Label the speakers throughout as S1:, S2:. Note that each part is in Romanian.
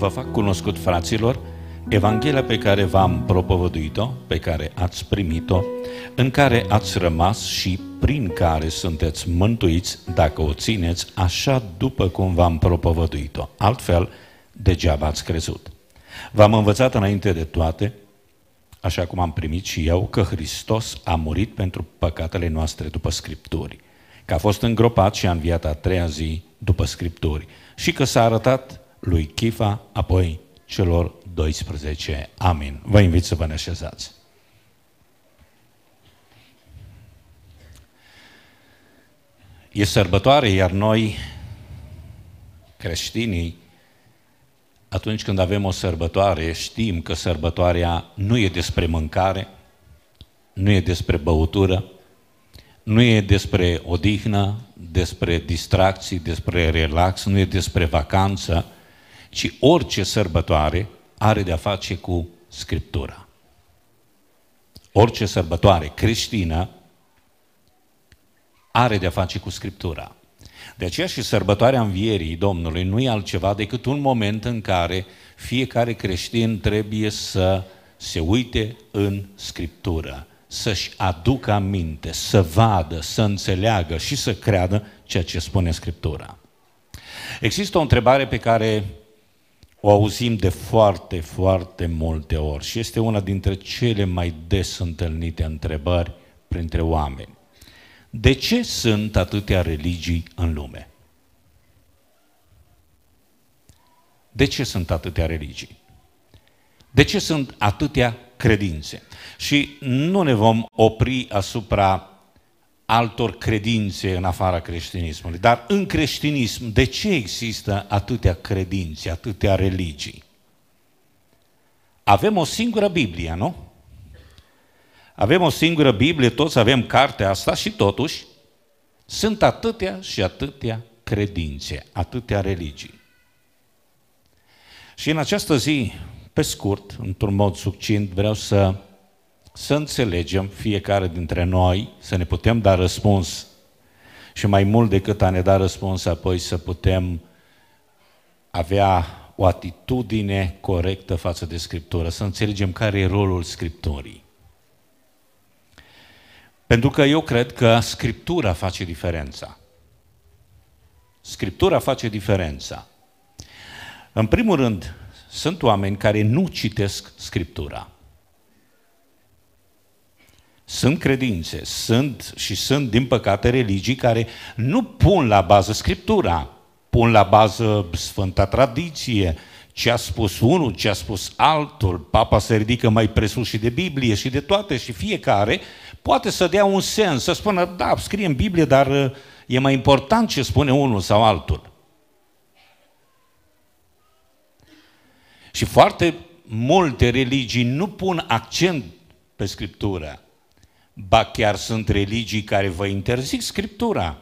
S1: vă fac cunoscut, fraților, Evanghelia pe care v-am propovăduit-o, pe care ați primit-o, în care ați rămas și prin care sunteți mântuiți dacă o țineți așa după cum v-am propovăduit-o. Altfel, degeaba ați crezut. V-am învățat înainte de toate, așa cum am primit și eu, că Hristos a murit pentru păcatele noastre după Scripturi, că a fost îngropat și a înviat a treia zi după Scripturi și că s-a arătat lui Chifa, apoi celor 12. Amin. Vă invit să vă așezați. E sărbătoare, iar noi, creștinii, atunci când avem o sărbătoare, știm că sărbătoarea nu e despre mâncare, nu e despre băutură, nu e despre odihnă, despre distracții, despre relax, nu e despre vacanță, ci orice sărbătoare are de-a face cu Scriptura. Orice sărbătoare creștină are de-a face cu Scriptura. De aceea și sărbătoarea învierii Domnului nu e altceva decât un moment în care fiecare creștin trebuie să se uite în Scriptură, să-și aducă aminte, să vadă, să înțeleagă și să creadă ceea ce spune Scriptura. Există o întrebare pe care o auzim de foarte, foarte multe ori și este una dintre cele mai des întâlnite întrebări printre oameni. De ce sunt atâtea religii în lume? De ce sunt atâtea religii? De ce sunt atâtea credințe? Și nu ne vom opri asupra altor credințe în afara creștinismului. Dar în creștinism, de ce există atâtea credințe, atâtea religii? Avem o singură Biblie, nu? Avem o singură Biblie, toți avem cartea asta și totuși sunt atâtea și atâtea credințe, atâtea religii. Și în această zi, pe scurt, într-un mod succint, vreau să să înțelegem fiecare dintre noi, să ne putem da răspuns și mai mult decât a ne da răspuns apoi să putem avea o atitudine corectă față de Scriptură, să înțelegem care e rolul Scripturii. Pentru că eu cred că Scriptura face diferența. Scriptura face diferența. În primul rând, sunt oameni care nu citesc Scriptura. Sunt credințe, sunt și sunt, din păcate, religii care nu pun la bază Scriptura, pun la bază Sfânta Tradiție, ce a spus unul, ce a spus altul, papa se ridică mai presus și de Biblie și de toate și fiecare poate să dea un sens, să spună, da, scrie în Biblie, dar e mai important ce spune unul sau altul. Și foarte multe religii nu pun accent pe Scriptura, Ba chiar sunt religii care vă interzic Scriptura.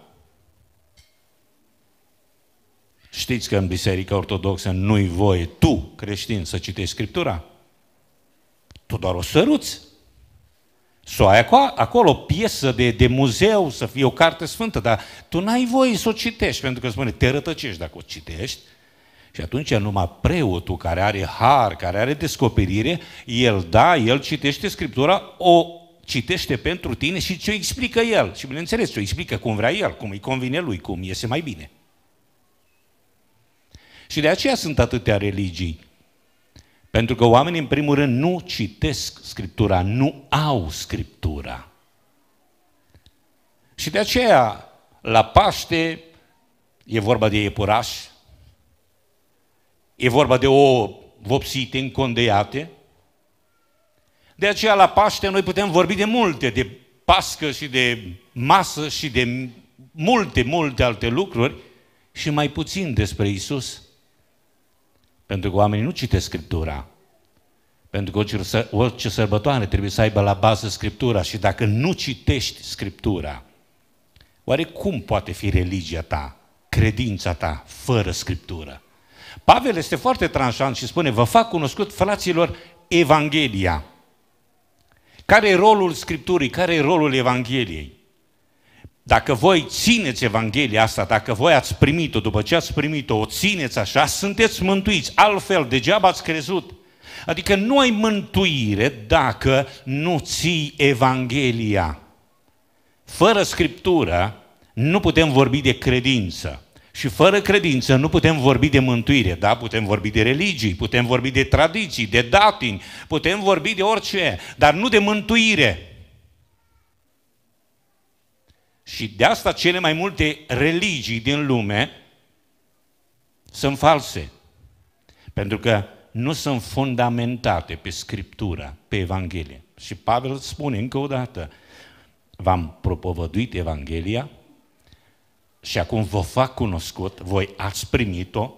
S1: Știți că în Biserica Ortodoxă nu-i voie tu, creștin, să citești Scriptura? Tu doar o săruți. Să ai acolo, acolo piesă de, de muzeu, să fie o carte sfântă, dar tu n-ai voie să o citești, pentru că spune, te rătăcești dacă o citești. Și atunci numai preotul care are har, care are descoperire, el da, el citește Scriptura, o citește pentru tine și ce o explică el. Și bineînțeles, ce o explică cum vrea el, cum îi convine lui, cum iese mai bine. Și de aceea sunt atâtea religii. Pentru că oamenii, în primul rând, nu citesc Scriptura, nu au Scriptura. Și de aceea, la Paște, e vorba de iepuraș, e vorba de o vopsite, încondeiate, de aceea la Paște noi putem vorbi de multe, de pască și de masă și de multe, multe alte lucruri și mai puțin despre Isus. Pentru că oamenii nu citesc Scriptura. Pentru că orice, orice sărbătoare trebuie să aibă la bază Scriptura și dacă nu citești Scriptura, oare cum poate fi religia ta, credința ta, fără Scriptură? Pavel este foarte tranșant și spune, vă fac cunoscut, fraților, Evanghelia. Care e rolul Scripturii? Care e rolul Evangheliei? Dacă voi țineți Evanghelia asta, dacă voi ați primit-o, după ce ați primit-o, o țineți așa, sunteți mântuiți. Altfel, degeaba ați crezut. Adică nu ai mântuire dacă nu ții Evanghelia. Fără Scriptură nu putem vorbi de credință. Și fără credință nu putem vorbi de mântuire, da? Putem vorbi de religii, putem vorbi de tradiții, de datini, putem vorbi de orice, dar nu de mântuire. Și de asta cele mai multe religii din lume sunt false. Pentru că nu sunt fundamentate pe Scriptura, pe Evanghelie. Și Pavel spune încă o dată, v-am propovăduit Evanghelia, și acum vă fac cunoscut, voi ați primit-o,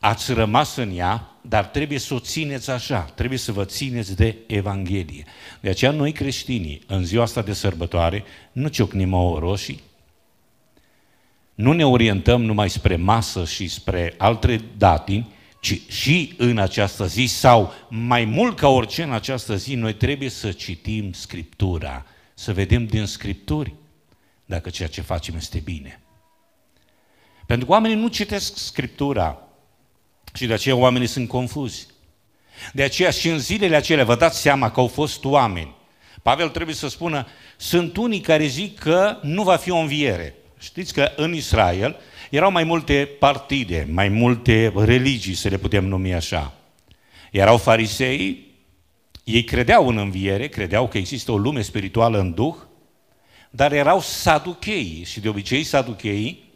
S1: ați rămas în ea, dar trebuie să o țineți așa, trebuie să vă țineți de Evanghelie. De aceea noi creștinii, în ziua asta de sărbătoare, nu ciocnim o roșii, nu ne orientăm numai spre masă și spre alte datini, ci și în această zi sau mai mult ca orice în această zi, noi trebuie să citim Scriptura, să vedem din Scripturi dacă ceea ce facem este bine. Pentru că oamenii nu citesc Scriptura și de aceea oamenii sunt confuzi. De aceea și în zilele acelea vă dați seama că au fost oameni. Pavel trebuie să spună, sunt unii care zic că nu va fi o înviere. Știți că în Israel erau mai multe partide, mai multe religii, să le putem numi așa. Erau farisei, ei credeau în înviere, credeau că există o lume spirituală în Duh, dar erau saducheii și de obicei saducheii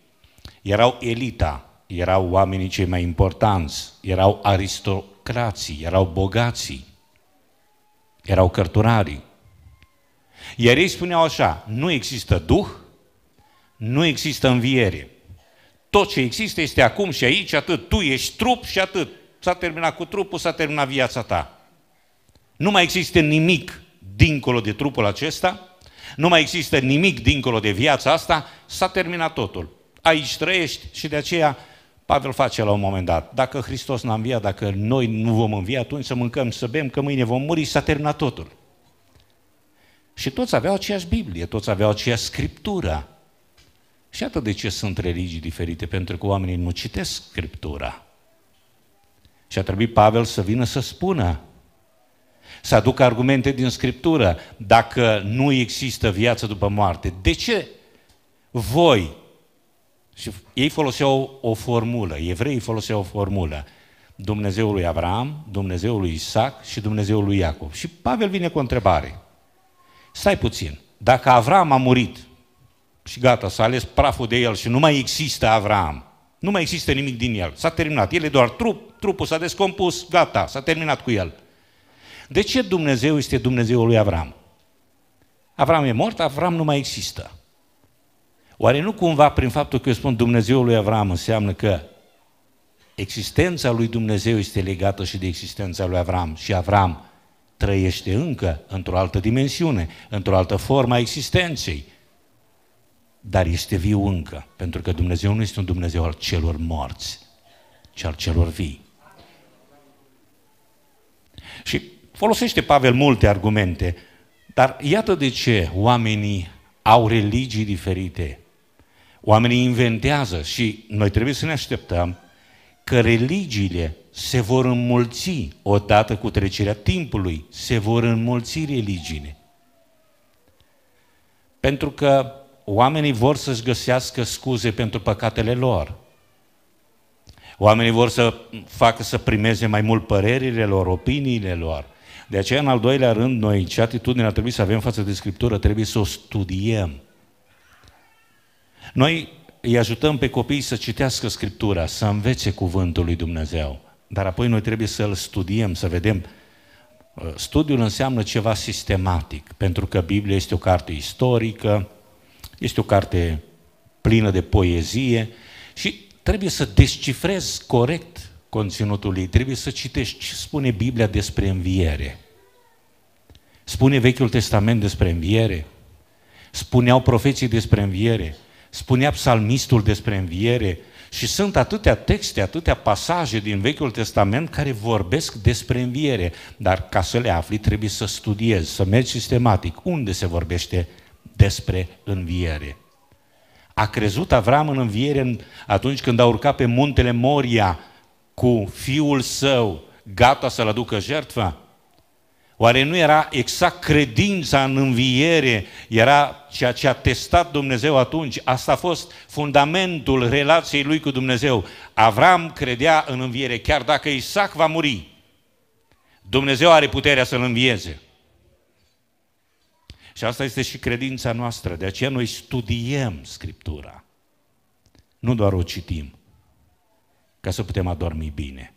S1: erau elita, erau oamenii cei mai importanți, erau aristocrații, erau bogații, erau cărturarii. Iar ei spuneau așa, nu există Duh, nu există înviere. Tot ce există este acum și aici, atât. Tu ești trup și atât. S-a terminat cu trupul, s-a terminat viața ta. Nu mai există nimic dincolo de trupul acesta, nu mai există nimic dincolo de viața asta, s-a terminat totul aici trăiești și de aceea Pavel face la un moment dat. Dacă Hristos n-a înviat, dacă noi nu vom învia, atunci să mâncăm, să bem, că mâine vom muri și s-a terminat totul. Și toți aveau aceeași Biblie, toți aveau aceeași Scriptură. Și atât de ce sunt religii diferite, pentru că oamenii nu citesc Scriptura. Și a trebuit Pavel să vină să spună, să aducă argumente din Scriptură, dacă nu există viață după moarte. De ce voi și ei foloseau o formulă, evreii foloseau o formulă. Dumnezeul lui Abraham, Dumnezeul lui Isaac și Dumnezeul lui Iacob. Și Pavel vine cu o întrebare. Stai puțin, dacă Avram a murit și gata, s-a ales praful de el și nu mai există Avram, nu mai există nimic din el, s-a terminat, el e doar trup, trupul s-a descompus, gata, s-a terminat cu el. De ce Dumnezeu este Dumnezeul lui Avram? Avram e mort, Avram nu mai există. Oare nu cumva prin faptul că eu spun Dumnezeul lui Avram înseamnă că existența lui Dumnezeu este legată și de existența lui Avram și Avram trăiește încă într-o altă dimensiune, într-o altă formă a existenței, dar este viu încă, pentru că Dumnezeu nu este un Dumnezeu al celor morți, ci al celor vii. Și folosește Pavel multe argumente, dar iată de ce oamenii au religii diferite, Oamenii inventează și noi trebuie să ne așteptăm că religiile se vor înmulți odată cu trecerea timpului, se vor înmulți religiile. Pentru că oamenii vor să-și găsească scuze pentru păcatele lor. Oamenii vor să facă să primeze mai mult părerile lor, opiniile lor. De aceea, în al doilea rând, noi ce atitudine ar trebui să avem față de Scriptură, trebuie să o studiem. Noi îi ajutăm pe copii să citească Scriptura, să învețe cuvântul lui Dumnezeu, dar apoi noi trebuie să-l studiem, să vedem. Uh, studiul înseamnă ceva sistematic, pentru că Biblia este o carte istorică, este o carte plină de poezie și trebuie să descifrezi corect conținutul ei, trebuie să citești ce spune Biblia despre înviere. Spune Vechiul Testament despre înviere, spuneau profeții despre înviere, spunea psalmistul despre înviere și sunt atâtea texte, atâtea pasaje din Vechiul Testament care vorbesc despre înviere, dar ca să le afli trebuie să studiezi, să mergi sistematic. Unde se vorbește despre înviere? A crezut Avram în înviere atunci când a urcat pe muntele Moria cu fiul său, gata să-l aducă jertfa? Oare nu era exact credința în înviere, era ceea ce a testat Dumnezeu atunci? Asta a fost fundamentul relației lui cu Dumnezeu. Avram credea în înviere, chiar dacă Isaac va muri. Dumnezeu are puterea să-l învieze. Și asta este și credința noastră. De aceea noi studiem Scriptura. Nu doar o citim, ca să putem adormi bine.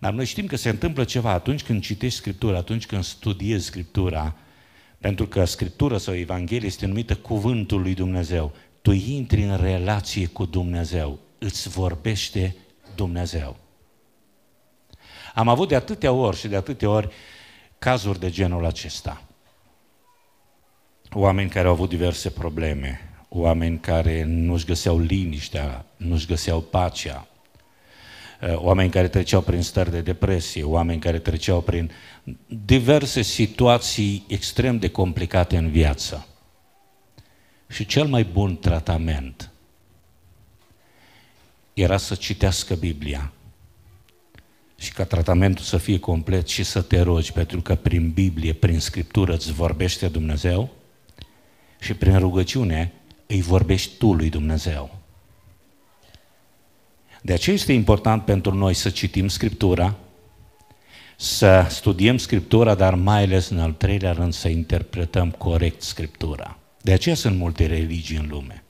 S1: Dar noi știm că se întâmplă ceva atunci când citești Scriptura, atunci când studiezi Scriptura, pentru că Scriptura sau Evanghelie este numită Cuvântul lui Dumnezeu. Tu intri în relație cu Dumnezeu, îți vorbește Dumnezeu. Am avut de atâtea ori și de atâtea ori cazuri de genul acesta. Oameni care au avut diverse probleme, oameni care nu-și găseau liniștea, nu-și găseau pacea, Eh, oameni care treceau prin stări de depresie, oameni care treceau prin diverse situații extrem de complicate în viață. Și cel mai bun tratament era să citească Biblia și ca tratamentul să fie complet și să te rogi, pentru că prin Biblie, prin Scriptură îți vorbește Dumnezeu și prin rugăciune îi vorbești tu lui Dumnezeu. De aceea este important pentru noi să citim Scriptura, să studiem Scriptura, dar mai ales în al treilea rând să interpretăm corect Scriptura. De aceea sunt multe religii în lume.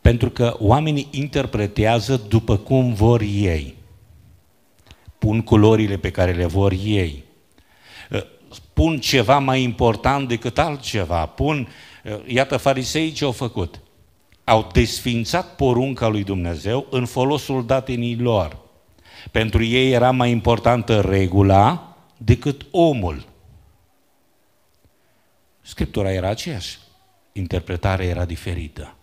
S1: Pentru că oamenii interpretează după cum vor ei. Pun culorile pe care le vor ei. Ă, Pun ceva mai important decât altceva. Pun, ă, iată, fariseii ce au făcut au desfințat porunca lui Dumnezeu în folosul datinii lor. Pentru ei era mai importantă regula decât omul. Scriptura era aceeași, interpretarea era diferită.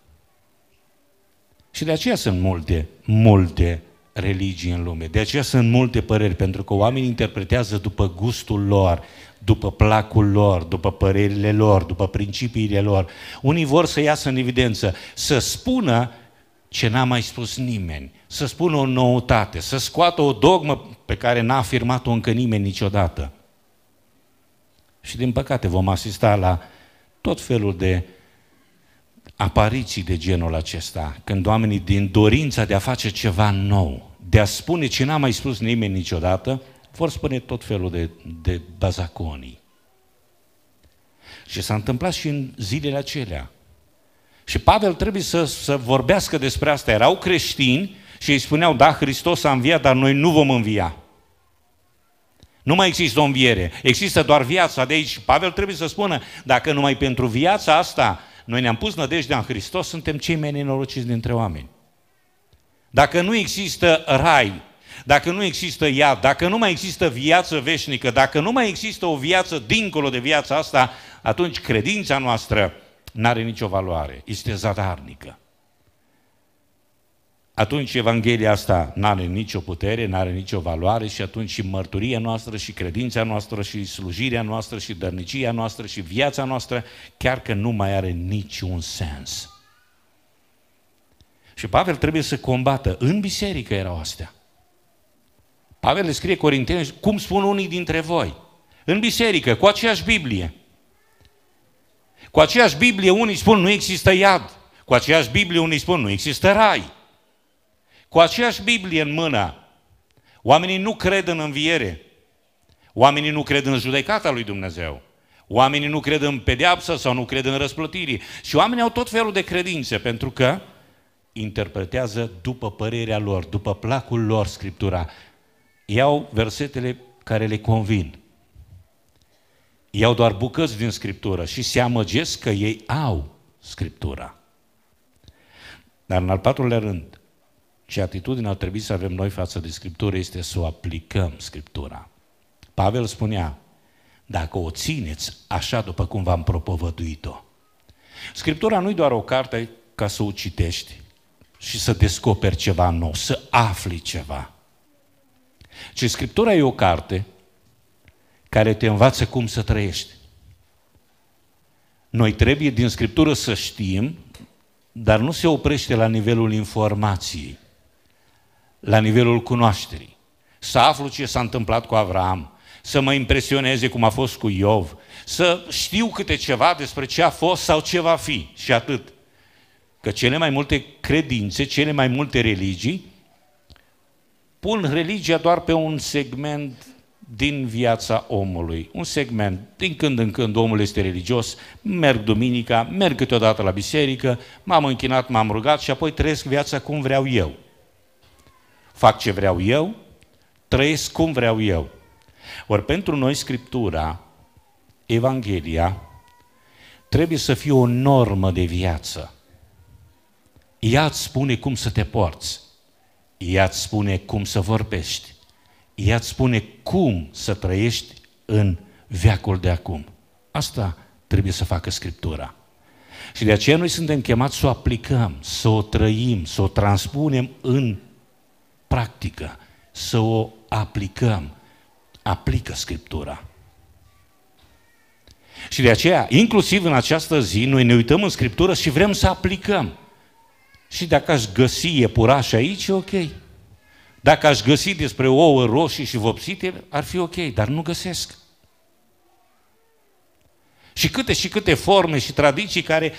S1: Și de aceea sunt multe, multe religii în lume. De aceea sunt multe păreri, pentru că oamenii interpretează după gustul lor, după placul lor, după părerile lor, după principiile lor. Unii vor să iasă în evidență, să spună ce n-a mai spus nimeni, să spună o noutate, să scoată o dogmă pe care n-a afirmat-o încă nimeni niciodată. Și din păcate vom asista la tot felul de apariții de genul acesta, când oamenii din dorința de a face ceva nou, de a spune ce n-a mai spus nimeni niciodată, vor spune tot felul de, de bazaconii. Și s-a întâmplat și în zilele acelea. Și Pavel trebuie să, să vorbească despre asta. Erau creștini și îi spuneau, da, Hristos a înviat, dar noi nu vom învia. Nu mai există o înviere, există doar viața. De aici Pavel trebuie să spună, dacă numai pentru viața asta noi ne-am pus nădejdea în Hristos, suntem cei mai nenorociți dintre oameni. Dacă nu există rai, dacă nu există iad, dacă nu mai există viață veșnică, dacă nu mai există o viață dincolo de viața asta, atunci credința noastră nu are nicio valoare, este zadarnică. Atunci Evanghelia asta nu are nicio putere, nu are nicio valoare și atunci și mărturia noastră și credința noastră și slujirea noastră și dărnicia noastră și viața noastră, chiar că nu mai are niciun sens. Și Pavel trebuie să combată. În biserică erau astea. Pavel le scrie Corinteni, cum spun unii dintre voi, în biserică, cu aceeași Biblie. Cu aceeași Biblie unii spun nu există iad, cu aceeași Biblie unii spun nu există rai. Cu aceeași Biblie în mână, oamenii nu cred în înviere, oamenii nu cred în judecata lui Dumnezeu, oamenii nu cred în pedeapsă sau nu cred în răsplătire și oamenii au tot felul de credințe, pentru că interpretează după părerea lor, după placul lor Scriptura. Iau versetele care le convin. Iau doar bucăți din Scriptură și se amăgesc că ei au Scriptura. Dar în al patrulea rând, ce atitudine ar trebui să avem noi față de Scriptură este să o aplicăm Scriptura. Pavel spunea, dacă o țineți așa după cum v-am propovăduit-o. Scriptura nu-i doar o carte ca să o citești, și să descoperi ceva nou, să afli ceva. Și Scriptura e o carte care te învață cum să trăiești. Noi trebuie din Scriptură să știm, dar nu se oprește la nivelul informației, la nivelul cunoașterii. Să aflu ce s-a întâmplat cu Avram, să mă impresioneze cum a fost cu Iov, să știu câte ceva despre ce a fost sau ce va fi și atât. Că cele mai multe credințe, cele mai multe religii, pun religia doar pe un segment din viața omului. Un segment, din când în când omul este religios, merg duminica, merg câteodată la biserică, m-am închinat, m-am rugat și apoi trăiesc viața cum vreau eu. Fac ce vreau eu, trăiesc cum vreau eu. Ori pentru noi Scriptura, Evanghelia, trebuie să fie o normă de viață. Ea îți spune cum să te porți. Ea îți spune cum să vorbești. Ea îți spune cum să trăiești în veacul de acum. Asta trebuie să facă Scriptura. Și de aceea noi suntem chemați să o aplicăm, să o trăim, să o transpunem în practică, să o aplicăm. Aplică Scriptura. Și de aceea, inclusiv în această zi, noi ne uităm în Scriptură și vrem să aplicăm. Și dacă aș găsi iepurași aici, e ok. Dacă aș găsi despre ouă roșii și vopsite, ar fi ok, dar nu găsesc. Și câte și câte forme și tradiții care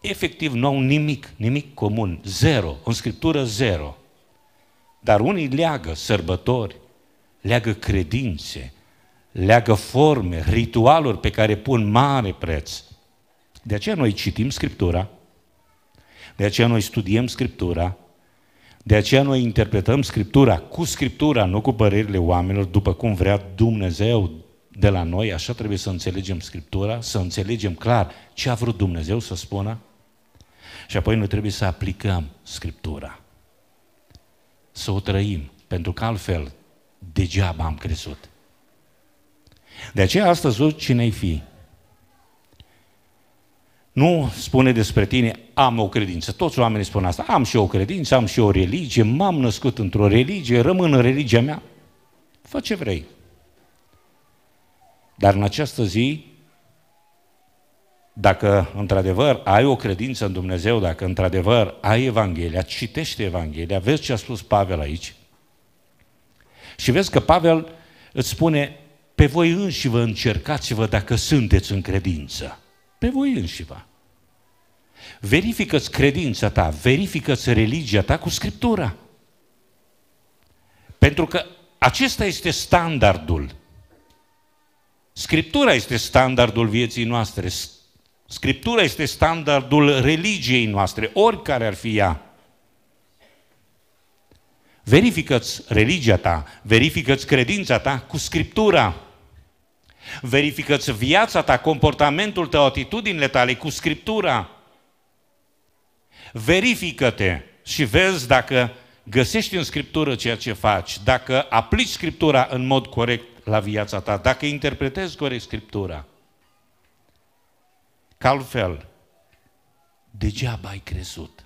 S1: efectiv nu au nimic, nimic comun, zero, în scriptură zero. Dar unii leagă sărbători, leagă credințe, leagă forme, ritualuri pe care pun mare preț. De aceea noi citim Scriptura, de aceea noi studiem Scriptura, de aceea noi interpretăm Scriptura cu Scriptura, nu cu părerile oamenilor, după cum vrea Dumnezeu de la noi, așa trebuie să înțelegem Scriptura, să înțelegem clar ce a vrut Dumnezeu să spună și apoi noi trebuie să aplicăm Scriptura, să o trăim, pentru că altfel degeaba am crezut. De aceea astăzi, cine-i fi, nu spune despre tine, am o credință. Toți oamenii spun asta. Am și eu o credință, am și eu o religie, m-am născut într-o religie, rămân în religia mea. Fă ce vrei. Dar în această zi, dacă într-adevăr ai o credință în Dumnezeu, dacă într-adevăr ai Evanghelia, citește Evanghelia, vezi ce a spus Pavel aici și vezi că Pavel îți spune, pe voi înși vă încercați-vă dacă sunteți în credință. Pe voi înșivă. Verifică-ți credința ta, verifică-ți religia ta cu Scriptura. Pentru că acesta este standardul. Scriptura este standardul vieții noastre. Scriptura este standardul religiei noastre, oricare ar fi ea. Verifică-ți religia ta, verifică-ți credința ta cu Scriptura. Verifică-ți viața ta, comportamentul tău, atitudinile tale cu Scriptura. Verifică-te și vezi dacă găsești în Scriptură ceea ce faci, dacă aplici Scriptura în mod corect la viața ta, dacă interpretezi corect Scriptura. Că altfel, degeaba ai crezut.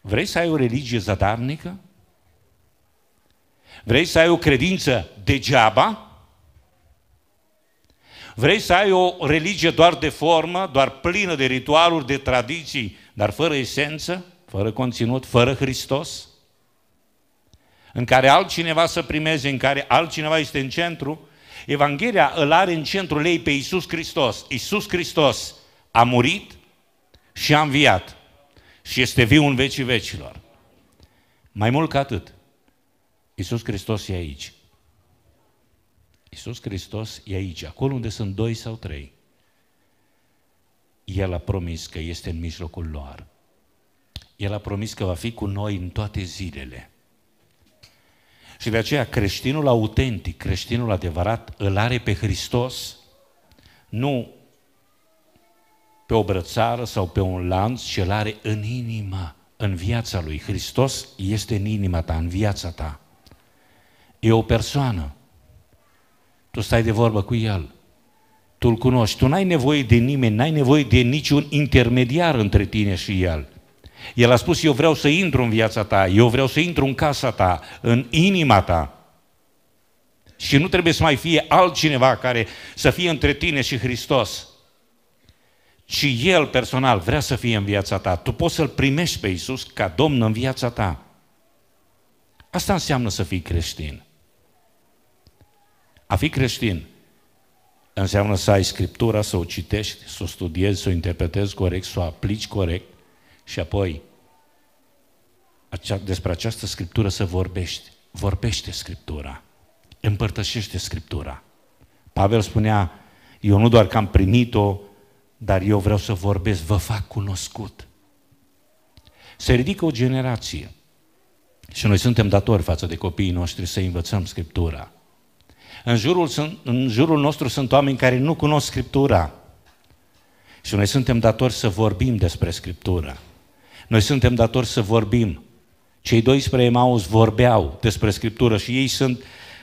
S1: Vrei să ai o religie zadarnică? Vrei să ai o credință degeaba? Vrei să ai o religie doar de formă, doar plină de ritualuri, de tradiții, dar fără esență, fără conținut, fără Hristos? În care altcineva să primeze, în care altcineva este în centru? Evanghelia îl are în centrul ei pe Iisus Hristos. Iisus Hristos a murit și a înviat și este viu în vecii vecilor. Mai mult ca atât, Iisus Hristos e aici. Iisus Hristos e aici, acolo unde sunt doi sau trei. El a promis că este în mijlocul lor. El a promis că va fi cu noi în toate zilele. Și de aceea creștinul autentic, creștinul adevărat, îl are pe Hristos, nu pe o brățară sau pe un lanț, ci îl are în inima, în viața lui. Hristos este în inima ta, în viața ta. E o persoană. Tu stai de vorbă cu El. Tu îl cunoști. Tu n-ai nevoie de nimeni, n-ai nevoie de niciun intermediar între tine și El. El a spus, eu vreau să intru în viața ta, eu vreau să intru în casa ta, în inima ta. Și nu trebuie să mai fie altcineva care să fie între tine și Hristos. Și El personal vrea să fie în viața ta. Tu poți să-L primești pe Iisus ca Domn în viața ta. Asta înseamnă să fii creștin. A fi creștin înseamnă să ai Scriptura, să o citești, să o studiezi, să o interpretezi corect, să o aplici corect și apoi acea, despre această Scriptură să vorbești. Vorbește Scriptura. Împărtășește Scriptura. Pavel spunea, eu nu doar că am primit-o, dar eu vreau să vorbesc, vă fac cunoscut. Se ridică o generație și noi suntem datori față de copiii noștri să învățăm Scriptura – în jurul, sunt, în jurul nostru sunt oameni care nu cunosc Scriptura. Și noi suntem datori să vorbim despre Scriptura. Noi suntem datori să vorbim. Cei 12 Emaus vorbeau despre Scriptură și ei sunt,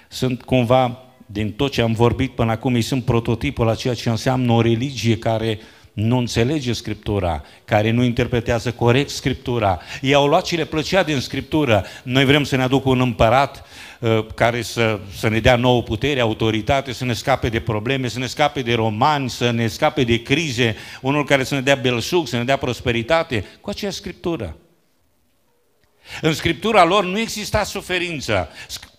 S1: sunt cumva, din tot ce am vorbit până acum, ei sunt prototipul a ceea ce înseamnă o religie care uh, nu înțelege Scriptura, care nu interpretează corect Scriptura. Ei au luat ce le plăcea din Scriptură. Noi vrem să ne aducă un împărat uh, care să, să ne dea nouă putere, autoritate, să ne scape de probleme, să ne scape de romani, să ne scape de crize, unul care să ne dea belșug, să ne dea prosperitate, cu aceea Scriptură. În Scriptura lor nu exista suferință.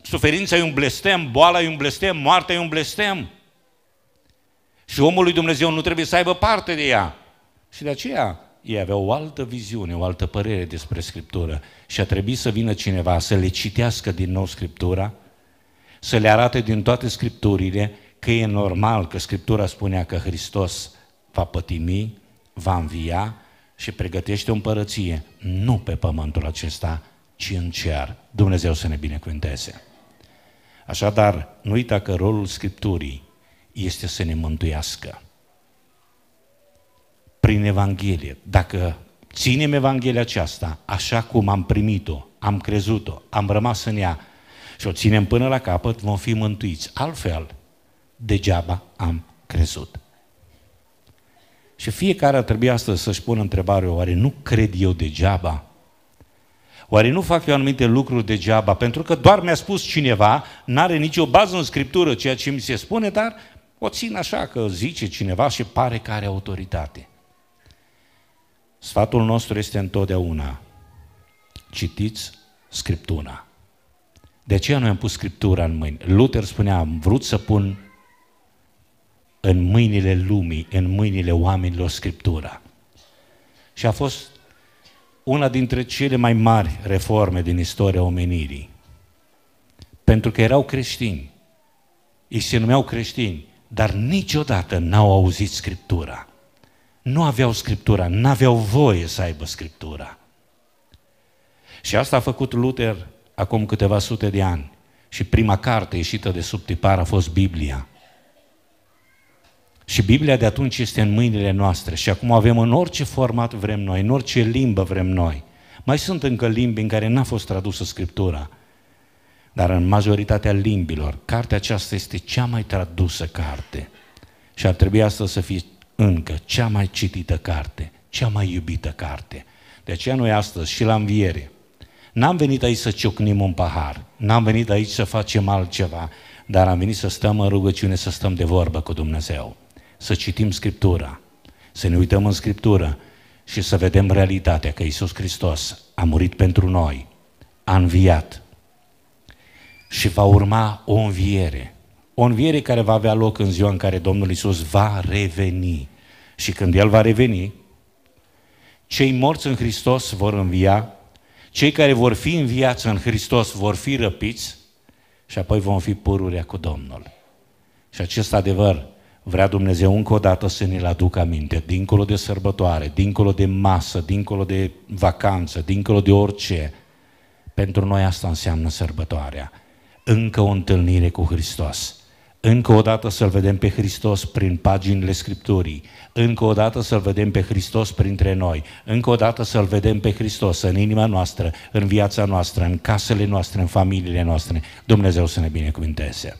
S1: Suferința e un blestem, boala e un blestem, moartea e un blestem. Și omul lui Dumnezeu nu trebuie să aibă parte de ea. Și de aceea ei aveau o altă viziune, o altă părere despre Scriptură. Și a trebuit să vină cineva să le citească din nou Scriptura, să le arate din toate Scripturile că e normal că Scriptura spunea că Hristos va pătimi, va învia și pregătește o împărăție, nu pe pământul acesta, ci în cer. Dumnezeu să ne binecuvânteze. Așadar, nu uita că rolul Scripturii este să ne mântuiască. Prin Evanghelie, dacă ținem Evanghelia aceasta așa cum am primit-o, am crezut-o, am rămas în ea și o ținem până la capăt, vom fi mântuiți. Altfel, degeaba am crezut. Și fiecare ar trebui astăzi să-și pună întrebarea, oare nu cred eu degeaba? Oare nu fac eu anumite lucruri degeaba? Pentru că doar mi-a spus cineva, n-are nicio bază în Scriptură ceea ce mi se spune, dar o țin așa că zice cineva și pare că are autoritate. Sfatul nostru este întotdeauna citiți Scriptura. De ce noi am pus Scriptura în mâini. Luther spunea, am vrut să pun în mâinile lumii, în mâinile oamenilor Scriptura. Și a fost una dintre cele mai mari reforme din istoria omenirii. Pentru că erau creștini. Ei se numeau creștini dar niciodată n-au auzit Scriptura. Nu aveau Scriptura, n-aveau voie să aibă Scriptura. Și asta a făcut Luther acum câteva sute de ani. Și prima carte ieșită de sub tipar a fost Biblia. Și Biblia de atunci este în mâinile noastre și acum avem în orice format vrem noi, în orice limbă vrem noi. Mai sunt încă limbi în care n-a fost tradusă Scriptura, dar în majoritatea limbilor, cartea aceasta este cea mai tradusă carte. Și ar trebui asta să fie încă cea mai citită carte, cea mai iubită carte. De aceea noi astăzi și la înviere, n-am venit aici să ciocnim un pahar, n-am venit aici să facem altceva, dar am venit să stăm în rugăciune, să stăm de vorbă cu Dumnezeu, să citim Scriptura, să ne uităm în Scriptură și să vedem realitatea că Isus Hristos a murit pentru noi, a înviat, și va urma o înviere. O înviere care va avea loc în ziua în care Domnul Isus va reveni. Și când El va reveni, cei morți în Hristos vor învia, cei care vor fi în viață în Hristos vor fi răpiți și apoi vom fi pururea cu Domnul. Și acest adevăr vrea Dumnezeu încă o dată să ne-l aducă aminte, dincolo de sărbătoare, dincolo de masă, dincolo de vacanță, dincolo de orice. Pentru noi asta înseamnă sărbătoarea încă o întâlnire cu Hristos. Încă o dată să-L vedem pe Hristos prin paginile Scripturii, încă o dată să-L vedem pe Hristos printre noi, încă o dată să-L vedem pe Hristos în inima noastră, în viața noastră, în casele noastre, în familiile noastre. Dumnezeu să ne binecuvinteze!